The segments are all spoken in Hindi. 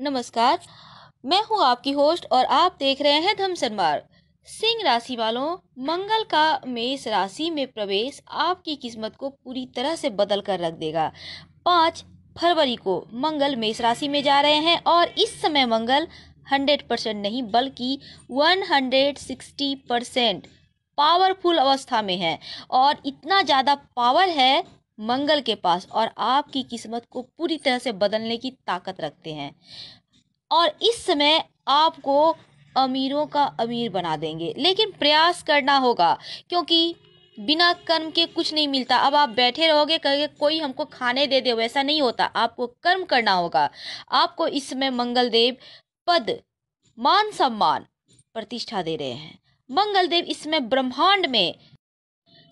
नमस्कार मैं हूँ आपकी होस्ट और आप देख रहे हैं धमसन मार्ग सिंह राशि वालों मंगल का मेष राशि में प्रवेश आपकी किस्मत को पूरी तरह से बदल कर रख देगा पाँच फरवरी को मंगल मेष राशि में जा रहे हैं और इस समय मंगल हंड्रेड परसेंट नहीं बल्कि one hundred sixty percent powerful अवस्था में है और इतना ज़्यादा पावर है मंगल के पास और आपकी किस्मत को पूरी तरह से बदलने की ताकत रखते हैं और इस समय आपको अमीरों का अमीर बना देंगे लेकिन प्रयास करना होगा क्योंकि बिना कर्म के कुछ नहीं मिलता अब आप बैठे रहोगे कहे कोई हमको खाने दे दे वैसा नहीं होता आपको कर्म करना होगा आपको इस समय मंगलदेव पद मान सम्मान प्रतिष्ठा दे रहे हैं मंगलदेव इसमें ब्रह्मांड में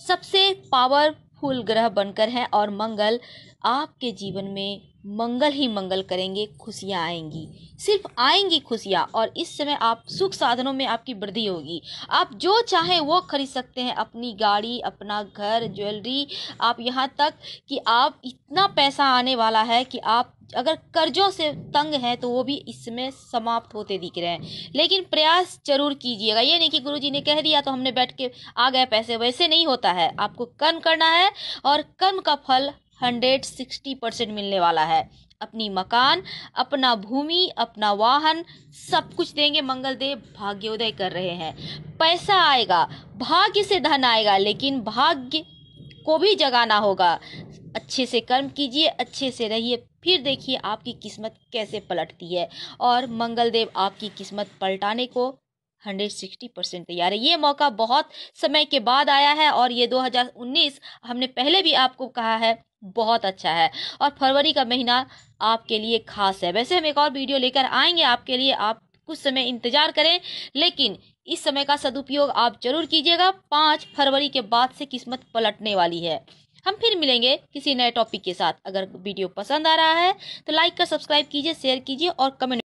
सबसे पावर फूल ग्रह बनकर हैं और मंगल आपके जीवन में मंगल ही मंगल करेंगे खुशियाँ आएंगी सिर्फ आएंगी खुशियाँ और इस समय आप सुख साधनों में आपकी वृद्धि होगी आप जो चाहें वो खरीद सकते हैं अपनी गाड़ी अपना घर ज्वेलरी आप यहाँ तक कि आप इतना पैसा आने वाला है कि आप अगर कर्जों से तंग है तो वो भी इसमें समाप्त होते दिख रहे हैं लेकिन प्रयास जरूर कीजिएगा ये नहीं कि गुरु जी ने कह दिया तो हमने बैठ के आ गए पैसे वैसे नहीं होता है आपको कर्म करना है और कर्म का फल हंड्रेड सिक्सटी परसेंट मिलने वाला है अपनी मकान अपना भूमि अपना वाहन सब कुछ देंगे मंगलदेव भाग्योदय कर रहे हैं पैसा आएगा भाग्य से धन आएगा लेकिन भाग्य को भी जगाना होगा अच्छे से कर्म कीजिए अच्छे से रहिए फिर देखिए आपकी किस्मत कैसे पलटती है और मंगलदेव आपकी किस्मत पलटाने को हंड्रेड सिक्सटी परसेंट तैयार है ये मौका बहुत समय के बाद आया है और ये 2019 हमने पहले भी आपको कहा है बहुत अच्छा है और फरवरी का महीना आपके लिए खास है वैसे हम एक और वीडियो लेकर आएंगे आपके लिए आप कुछ समय इंतजार करें लेकिन इस समय का सदुपयोग आप जरूर कीजिएगा पाँच फरवरी के बाद से किस्मत पलटने वाली है हम फिर मिलेंगे किसी नए टॉपिक के साथ अगर वीडियो पसंद आ रहा है तो लाइक कर सब्सक्राइब कीजिए शेयर कीजिए और कमेंट